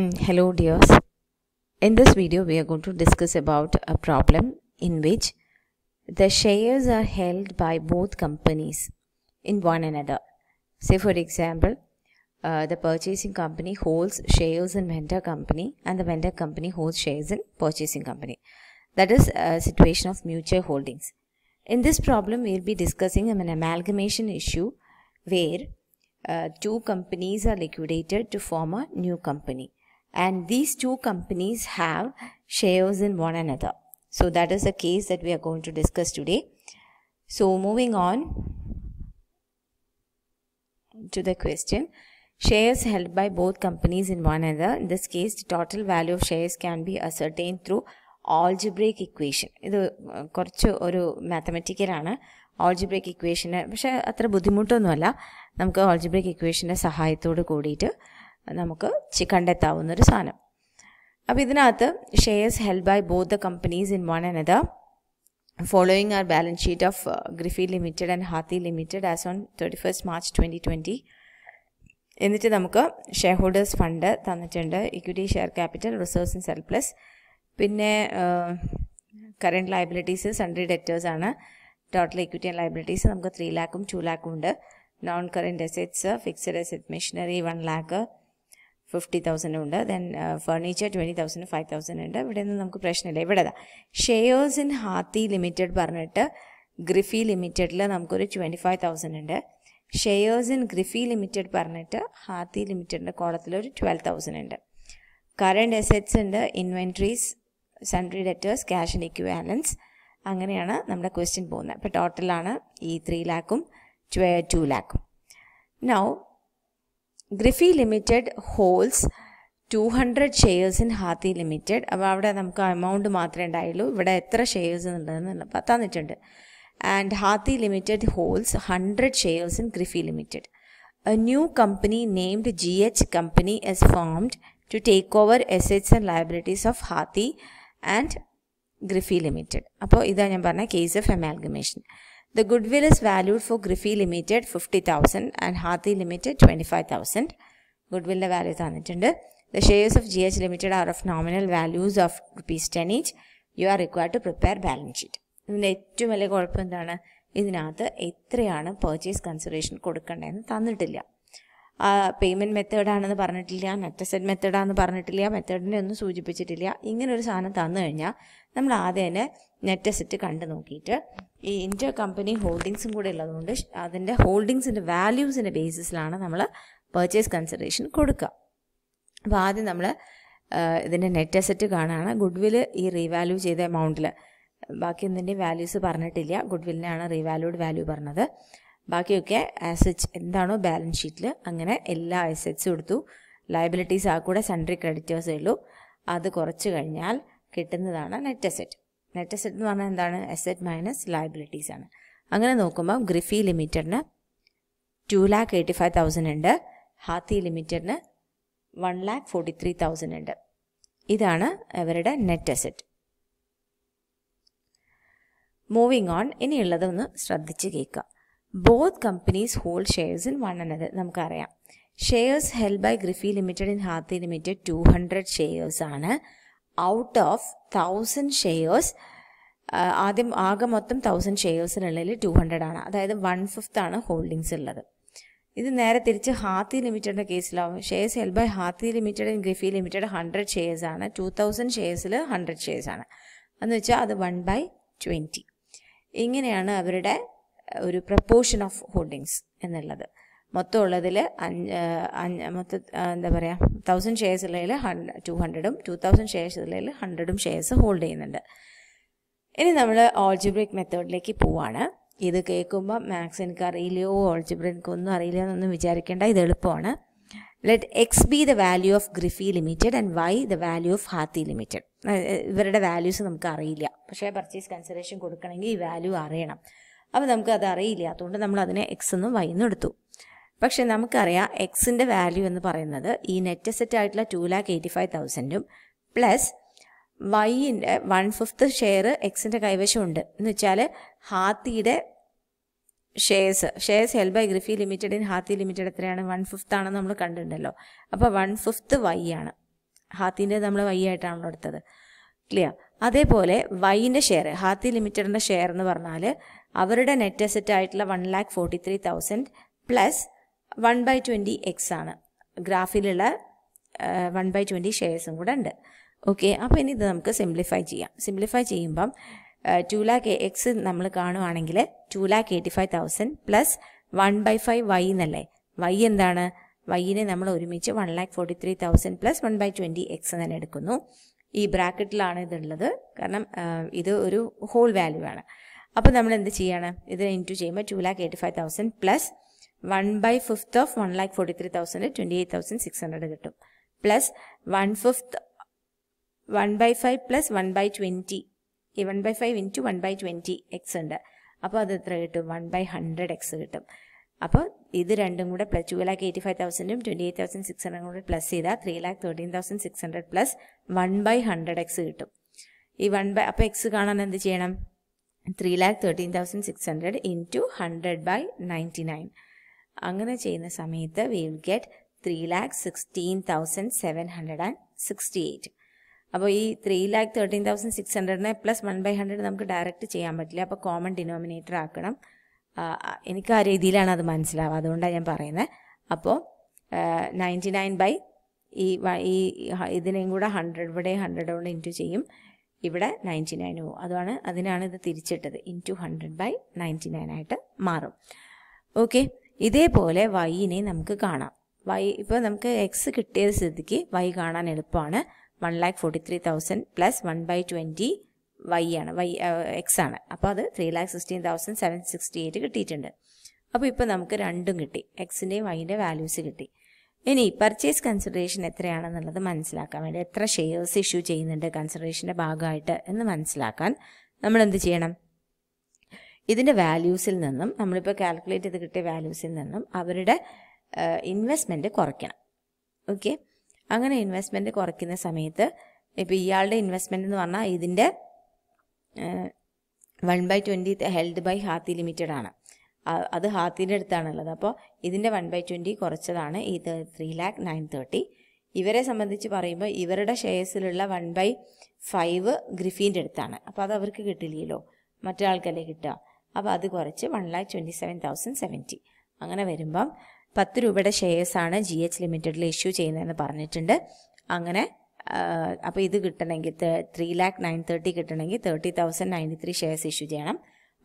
Mm, hello dears. In this video we are going to discuss about a problem in which the shares are held by both companies in one another. Say for example, uh, the purchasing company holds shares in vendor company and the vendor company holds shares in purchasing company. That is a situation of mutual holdings. In this problem we will be discussing an amalgamation issue where uh, two companies are liquidated to form a new company. and these two companies have shares in one another. So that is the case that we are going to discuss today. So moving on to the question. Shares held by both companies in one another. In this case, the total value of shares can be ascertained through algebraic equation ഇത് കുറച്ച് ഒരു മാത്തമെറ്റിക്കലാണ് algebraic equation. പക്ഷേ അത്ര ബുദ്ധിമുട്ടൊന്നുമല്ല നമുക്ക് algebraic equation. sahayathode കൂടിയിട്ട് നമുക്ക് കണ്ടെത്താവുന്ന ഒരു സാധനം അപ്പോൾ ഇതിനകത്ത് shares held by both the companies in one another following are balance sheet of Griffy limited and Hathi limited as on thirty first March twenty twenty എന്നിട്ട് നമുക്ക് ഷെയർ ഹോൾഡേഴ്സ് ഫണ്ട് തന്നിട്ടുണ്ട് equity share capital resource in surplus പിന്നെ current liabilities sundry debtors ആണ് total equity and liabilities നമുക്ക് three ലാക്കും two ലാക്കും ഉണ്ട് non current assets fixed asset machinery one lakh fifty thousand ഉണ്ട് then furniture twenty thousand five thousand ഉണ്ട് ഇവിടെ നിന്ന് നമുക്ക് പ്രശ്നമില്ല ഇവിടെ ഷെയേഴ്സ് ഇൻ ഹാത്തി ലിമിറ്റഡ് പറഞ്ഞിട്ട് ഗ്രിഫി ലിമിറ്റഡിൽ നമുക്കൊരു ട്വൻറ്റി ഫൈവ് തൗസൻഡ് ഉണ്ട് ഷെയേഴ്സ് ഇൻ ഗ്രിഫി ലിമിറ്റഡ് പറഞ്ഞിട്ട് ഹാത്തി ലിമിറ്റഡിൻ്റെ കോളത്തിൽ ഒരു ട്വൽവ് തൗസൻഡ് ഉണ്ട് കറണ്ട് എസെറ്റ്സ് ഉണ്ട് inventories sundry debtors cash and equivalents അങ്ങനെയാണ് നമ്മുടെ ക്വസ്റ്റ്യൻ പോകുന്നത് അപ്പോൾ ടോട്ടലാണ് ഈ ത്രീ ലാക്കും ടു ലാക്കും now Griffy limited holds two hundred shares in Hathi limited അപ്പോൾ അവിടെ നമുക്ക് എമൗണ്ട് മാത്രമേ ഉണ്ടായുള്ളൂ ഇവിടെ എത്ര ഷെയർസ് ഉണ്ടെന്ന് തന്നിട്ടുണ്ട് and Hathi limited holds hundred shares in Griffy limited a new company named G H company is formed to take over assets and liabilities of Hathi and Griffy limited അപ്പോൾ ഇതാണ് ഞാൻ പറഞ്ഞ case of amalgamation The goodwill is valued for Griffey Limited 50,000 and Hathi Limited 25,000. Goodwill the value തന്നിട്ടുണ്ട് The shares of GH Limited are of nominal values of rupees 10 each. You are required to prepare balance sheet. ഇതിൻ്റെ ഏറ്റവും വലിയ കുഴപ്പം എന്താണ് ഇതിനകത്ത് എത്രയാണ് purchase consideration കൊടുക്കേണ്ടതെന്ന് തന്നിട്ടില്ല payment മെത്തേഡാണെന്ന് പറഞ്ഞിട്ടില്ല നെറ്റ് അസെറ്റ് മെത്തേഡാണെന്ന് പറഞ്ഞിട്ടില്ല മെത്തേഡിനെ ഒന്നും സൂചിപ്പിച്ചിട്ടില്ല ഇങ്ങനൊരു സാധനം തന്നു കഴിഞ്ഞാൽ നമ്മൾ ആദ്യം തന്നെ നെറ്റ് അസെറ്റ് കണ്ടു നോക്കിയിട്ട് ഈ ഇൻ്റർ കമ്പനി ഹോൾഡിങ്സും കൂടെ ഉള്ളതുകൊണ്ട് അതിൻ്റെ ഹോൾഡിങ്സിൻ്റെ വാല്യൂസിൻ്റെ ബേസിസിലാണ് നമ്മൾ പർച്ചേസ് കൺസിഡറേഷൻ കൊടുക്കുക അപ്പോൾ ആദ്യം നമ്മൾ ഇതിൻ്റെ നെറ്റ് അസെറ്റ് കാണുകയാണ് ഗുഡ് വില് ഈ റീവാല്യൂ ചെയ്ത എമൗണ്ടിൽ ബാക്കി ഒന്നിൻ്റെ വാല്യൂസ് പറഞ്ഞിട്ടില്ല ഗുഡ് വില്ലിനാണ് റീവാല്യൂഡ് വാല്യൂ പറഞ്ഞത് ബാക്കിയൊക്കെ ആസറ്റ്സ് എന്താണോ ബാലൻസ് ഷീറ്റിൽ അങ്ങനെ എല്ലാ ആസറ്റ്സും എടുത്തു ലയബിലിറ്റീസ് ആ കൂടെ സൺഡ്രി ക്രെഡിറ്റേഴ്സേ ഉള്ളൂ അത് കുറച്ച് കഴിഞ്ഞാൽ കിട്ടുന്നതാണ് നെറ്റ് അസെറ്റ് നെറ്റ് അസെറ്റ് എന്ന് പറഞ്ഞാൽ എന്താണ് അസെറ്റ് മൈനസ് ലയബിലിറ്റീസ് ആണ് അങ്ങനെ നോക്കുമ്പോൾ ഗ്രിഫി ലിമിറ്റഡിന് two lakh eighty five thousand ഉണ്ട് ഹാത്തി ലിമിറ്റഡിന് one lakh forty three thousand ഉണ്ട് ഇതാണ് അവരുടെ നെറ്റ് അസെറ്റ് മൂവിങ് ഓൺ ഇനിയുള്ളതൊന്ന് ശ്രദ്ധിച്ച് കേൾക്കാം both companies hold shares in one എന്നത് നമുക്കറിയാം shares held by Griffy limited in Hathi limited two hundred shares ആണ് ഔട്ട് ഓഫ് തൗസൻഡ് ഷെയർസ് ആദ്യം ആകെ മൊത്തം തൗസൻഡ് ഷെയർസിനുള്ളിൽ ടു ഹൺഡ്രഡ് ആണ് അതായത് വൺ ഫിഫ്ത്ത് ആണ് ഹോൾഡിങ്സ് ഉള്ളത് ഇത് നേരെ തിരിച്ച് ഹാത്തി ലിമിറ്റഡിൻ്റെ കേസിലാവും shares held by Hathi limited in Griffy limited hundred shares ആണ് ടു തൗസൻഡ് ഷെയർസിൽ ഹൺഡ്രഡ് ഷെയർസ് ആണ് എന്ന് വെച്ചാൽ അത് വൺ ബൈ ട്വൻറ്റി ഇങ്ങനെയാണ് അവരുടെ ഒരു പ്രപ്പോർഷൻ ഓഫ് ഹോൾഡിങ്സ് എന്നുള്ളത് മൊത്തം ഉള്ളതിൽ അഞ്ച് മൊത്ത എന്താ പറയുക തൗസൻഡ് ഷെയർസ് ഉള്ളതിൽ ടു ഹൺഡ്രഡും ടു തൗസൻഡ് ഷെയർസ് ഉള്ളതിൽ ഹൺഡ്രഡും ഷെയർസ് ഹോൾഡ് ചെയ്യുന്നുണ്ട് ഇനി നമ്മൾ ഓൾജിബ്രിക് മെത്തേഡിലേക്ക് പോവാണ് ഇത് കേൾക്കുമ്പോൾ മാത്സ് എനിക്ക് അറിയില്ലയോ ഓൾജിബ്ര ഒന്നും അറിയില്ല എന്നൊന്നും വിചാരിക്കേണ്ട ഇത് എളുപ്പമാണ് let X be the value of Griffy limited and Y the value of Hathi limited ഇവരുടെ വാല്യൂസ് നമുക്ക് അറിയില്ല പക്ഷേ പർച്ചേസ് കൺസിഡറേഷൻ കൊടുക്കണമെങ്കിൽ ഈ വാല്യൂ അറിയണം അപ്പോൾ നമുക്ക് അത് അറിയില്ല അതുകൊണ്ട് നമ്മൾ അതിനെ എക്സ് എന്നും വൈ എന്നും എടുത്തു പക്ഷേ നമുക്കറിയാം എക്സിൻ്റെ വാല്യൂ എന്ന് പറയുന്നത് ഈ നെറ്റ് സെറ്റ് ആയിട്ടുള്ള ടു ലാക്ക് എയ്റ്റി ഫൈവ് തൗസൻഡും പ്ലസ് വൈൻ്റെ വൺ ഫിഫ്ത്ത് ഷെയർ എക്സിൻ്റെ കൈവശമുണ്ട് എന്ന് വെച്ചാൽ ഹാത്തിയുടെ shares shares held by Griffy limited in Hathi limited എത്രയാണ് വൺ ഫിഫ്ത്ത് ആണെന്ന് നമ്മൾ കണ്ടിട്ടുണ്ടല്ലോ അപ്പോൾ വൺ ഫിഫ്ത്ത് വൈ ആണ് ഹാത്തിൻ്റെ നമ്മൾ വൈ ആയിട്ടാണല്ലോ എടുത്തത് ക്ലിയർ അതേപോലെ വൈൻ്റെ ഷെയർ ഹാത്തി ലിമിറ്റഡിൻ്റെ ഷെയർ എന്ന് പറഞ്ഞാൽ അവരുടെ നെറ്റ് അസെറ്റ് ആയിട്ടുള്ള one lakh forty three thousand plus one by twenty X ആണ് ഗ്രാഫിലുള്ള വൺ ബൈ ട്വൻറ്റി ഷെയർസും കൂടെ ഉണ്ട് ഓക്കെ അപ്പോൾ ഇനി ഇത് നമുക്ക് സിംപ്ലിഫൈ ചെയ്യാം സിംപ്ലിഫൈ ചെയ്യുമ്പം ടു ലാക്ക് എക്സ് നമ്മൾ കാണുവാണെങ്കിൽ two lakh eighty five thousand plus one by five Y എന്നല്ലേ വൈ എന്താണ് വൈയിനെ നമ്മൾ ഒരുമിച്ച് one lakh forty three thousand plus one by twenty X തന്നെ എടുക്കുന്നു ഈ ബ്രാക്കറ്റിലാണ് ഇതുള്ളത് കാരണം ഇത് ഒരു ഹോൾ വാല്യൂ ആണ് അപ്പോൾ നമ്മൾ എന്ത് ചെയ്യാണ് ഇതിനെ ഇൻറ്റു ചെയ്യുമ്പോൾ two lakh eighty five thousand plus one by fifth of one lakh forty three thousand twenty eight thousand six hundred കിട്ടും plus one fifth one by five plus one by twenty ഈ one by five into one by twenty X ഉണ്ട് അപ്പോൾ അത് എത്ര കിട്ടും one by hundred X കിട്ടും അപ്പോൾ ഇത് രണ്ടും കൂടെ plus two lakh eighty five തൗസൻഡും ട്വൻറ്റി എയ്റ്റ് തൗസൻഡ് സിക്സ് ഹൺഡ്രഡും കൂടെ പ്ലസ് ചെയ്താൽ three lakh thirteen thousand six hundred plus one by hundred X കിട്ടും ഈ വൺ ബൈ അപ്പോൾ എക്സ് കാണാൻ എന്ത് ചെയ്യണം three lakh thirteen thousand six hundred in two hundred by ninety nine അങ്ങനെ ചെയ്യുന്ന സമയത്ത് we will get three lakh sixteen thousand seven hundred and sixty eight അപ്പോൾ ഈ three lakh thirteen thousand six ഹൺഡ്രഡിനെ പ്ലസ് വൺ ബൈ ഹൺഡ്രഡ് നമുക്ക് ഡയറക്റ്റ് ചെയ്യാൻ പറ്റില്ല അപ്പോൾ കോമൺ ഡിനോമിനേറ്റർ ആക്കണം എനിക്ക് ആ രീതിയിലാണ് അത് മനസ്സിലാവുക അതുകൊണ്ടാണ് ഞാൻ പറയുന്നത് അപ്പോൾ നയൻറ്റി നയൻ ബൈ ഈ ഈ ഇതിനെയും കൂടെ ഹൺഡ്രഡ് ഇവിടെ ഹൺഡ്രഡ് കൊണ്ട് ഇൻറ്റു ചെയ്യും ഇവിടെ നയൻറ്റി നയൻ പോവും അതാണ് അതിനാണ് ഇത് തിരിച്ചിട്ടത് in two hundred by ninety nine ആയിട്ട് മാറും ഓക്കെ ഇതേപോലെ വൈനെ നമുക്ക് കാണാം വൈ ഇപ്പോൾ നമുക്ക് എക്സ് കിട്ടിയത് സ്ഥിതിക്ക് വൈ കാണാൻ എളുപ്പമാണ് one lakh forty three thousand plus one by twenty Y ആണ് വൈ എക്സ് ആണ് അപ്പോൾ അത് three lakh sixteen thousand seven sixty eight കിട്ടിയിട്ടുണ്ട് അപ്പോൾ ഇപ്പോൾ നമുക്ക് രണ്ടും കിട്ടി എക്സിൻ്റെയും വൈൻ്റെ വാല്യൂസ് കിട്ടി ഇനി പർച്ചേസ് കൺസിഡറേഷൻ എത്രയാണെന്നുള്ളത് മനസ്സിലാക്കാൻ വേണ്ടി എത്ര ഷെയർസ് ഇഷ്യൂ ചെയ്യുന്നുണ്ട് കൺസിഡറേഷൻ്റെ ഭാഗമായിട്ട് എന്ന് മനസ്സിലാക്കാൻ നമ്മൾ എന്ത് ചെയ്യണം ഇതിൻ്റെ വാല്യൂസിൽ നിന്നും നമ്മളിപ്പോൾ കാൽക്കുലേറ്റ് ചെയ്ത് കിട്ടിയ വാല്യൂസിൽ നിന്നും അവരുടെ ഇൻവെസ്റ്റ്മെൻറ്റ് കുറയ്ക്കണം ഓക്കെ അങ്ങനെ ഇൻവെസ്റ്റ്മെൻറ്റ് കുറയ്ക്കുന്ന സമയത്ത് ഇപ്പോൾ ഇയാളുടെ ഇൻവെസ്റ്റ്മെൻ്റ് എന്ന് പറഞ്ഞാൽ ഇതിൻ്റെ one by twenty held by Hathi limited ആണ് അത് ഹാത്തിൻ്റെ അടുത്താണുള്ളത് അപ്പോൾ ഇതിൻ്റെ വൺ ബൈ ട്വൻറ്റി കുറച്ചതാണ് ഇത് ത്രീ ലാക്ക് നയൻ തേർട്ടി ഇവരെ സംബന്ധിച്ച് പറയുമ്പോൾ ഇവരുടെ ഷെയർസിലുള്ള വൺ ബൈ ഫൈവ് ഗ്രിഫീൻ്റെ അടുത്താണ് അപ്പോൾ അത് അവർക്ക് കിട്ടില്ലല്ലോ മറ്റൊരാൾക്കല്ലേ കിട്ടുക അപ്പോൾ അത് കുറച്ച് one lakh twenty seven thousand seventy അങ്ങനെ വരുമ്പം പത്ത് രൂപയുടെ ഷെയർസാണ് ജി എച്ച് ലിമിറ്റഡിൽ ഇഷ്യൂ ചെയ്യുന്നതെന്ന് പറഞ്ഞിട്ടുണ്ട് അങ്ങനെ അപ്പോൾ ഇത് കിട്ടണമെങ്കിൽ ത്രീ ലാക്ക് നയൻ തേർട്ടി കിട്ടണമെങ്കിൽ thirty thousand ninety three shares issue ചെയ്യണം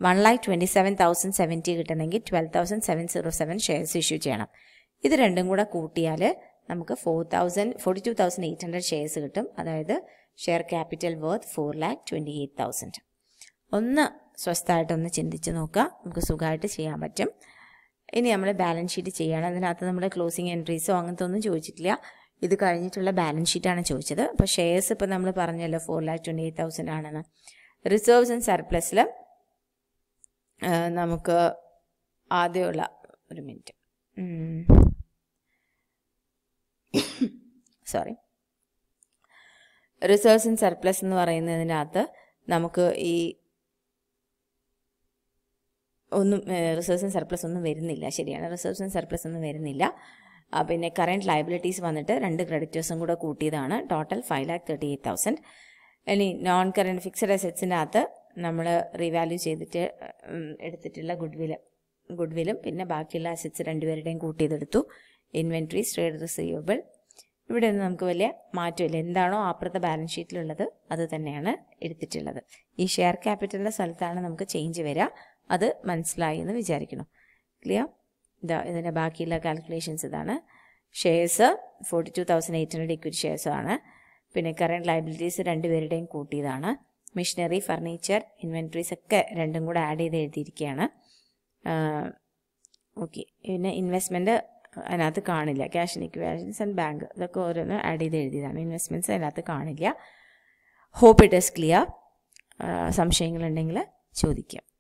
one lakh twenty seven thousand seventy കിട്ടണമെങ്കിൽ twelve thousand seven zero seven shares issue ചെയ്യണം ഇത് രണ്ടും കൂടെ കൂട്ടിയാൽ നമുക്ക് four thousand forty two thousand eight hundred shares കിട്ടും അതായത് share capital worth four lakh twenty eight thousand ഒന്ന് സ്വസ്ഥമായിട്ടൊന്ന് ചിന്തിച്ച് നോക്കുക നമുക്ക് സുഖമായിട്ട് ചെയ്യാൻ പറ്റും ഇനി നമ്മൾ ബാലൻസ് ഷീറ്റ് ചെയ്യണം അതിനകത്ത് നമ്മൾ ക്ലോസിങ് എൻട്രീസോ അങ്ങനത്തെ ഒന്നും ചോദിച്ചിട്ടില്ല ഇത് കഴിഞ്ഞിട്ടുള്ള ബാലൻസ് ഷീറ്റാണ് ചോദിച്ചത് അപ്പോൾ ഷെയർസ് ഇപ്പോൾ നമ്മൾ പറഞ്ഞല്ലോ four lakh twenty eight thousand ആണെന്ന് റിസർവ്സ് ആൻഡ് സർപ്ലസിൽ നമുക്ക് ആദ്യമുള്ള ഒരു minute sorry resource in surplus എന്ന് പറയുന്നതിനകത്ത് നമുക്ക് ഈ ഒന്നും റിസോഴ്സ് ഇൻ സർപ്ലസ് ഒന്നും വരുന്നില്ല ശരിയാണ് റിസോഴ്സ് ഇൻ സർപ്ലസ് ഒന്നും വരുന്നില്ല പിന്നെ കറൻറ്റ് ലയബിലിറ്റീസ് വന്നിട്ട് രണ്ട് ക്രെഡിറ്റേഴ്സും കൂടെ കൂട്ടിയതാണ് total five lakh thirty eight thousand ഇനി നോൺ കറൻറ്റ് ഫിക്സഡ് അസെറ്റ്സിനകത്ത് നമ്മൾ റീവാല്യൂ ചെയ്തിട്ട് എടുത്തിട്ടുള്ള ഗുഡ് വില ഗുഡ് വില്ലും പിന്നെ ബാക്കിയുള്ള അസറ്റ്സ് രണ്ടുപേരുടെയും കൂട്ടിയതെടുത്തു ഇൻവെൻട്രീസ് ട്രേഡ് റിസീവബിൾ ഇവിടെ നിന്ന് നമുക്ക് വലിയ മാറ്റമില്ല എന്താണോ അപ്പുറത്തെ ബാലൻസ് ഷീറ്റിലുള്ളത് അത് തന്നെയാണ് എടുത്തിട്ടുള്ളത് ഈ ഷെയർ ക്യാപിറ്റലിൻ്റെ സ്ഥലത്താണ് നമുക്ക് ചേഞ്ച് വരിക അത് മനസ്സിലായി എന്ന് വിചാരിക്കണം ക്ലിയർ ഇതാ ഇതിൻ്റെ ബാക്കിയുള്ള കാൽക്കുലേഷൻസ് ഇതാണ് shares forty two thousand eight hundred equity ഷെയർസാണ് ആണ് പിന്നെ കറണ്ട് ലൈബിലിറ്റീസ് രണ്ടുപേരുടെയും കൂട്ടിയതാണ് മിഷനറി ഫർണിച്ചർ ഇൻവെൻട്രീസ് ഒക്കെ രണ്ടും കൂടെ ആഡ് ചെയ്ത് എഴുതിയിരിക്കുകയാണ് ഓക്കെ പിന്നെ ഇൻവെസ്റ്റ്മെൻറ്റ് അതിനകത്ത് കാണില്ല cash and equations and bank ഇതൊക്കെ ഓരോന്ന് ആഡ് ചെയ്ത് എഴുതിയതാണ് ഇൻവെസ്റ്റ്മെൻറ്റ്സ് അതിനകത്ത് കാണില്ല ഹോപ്പ് ഇറ്റ് ഇസ് ക്ലിയർ സംശയങ്ങളുണ്ടെങ്കിൽ ചോദിക്കാം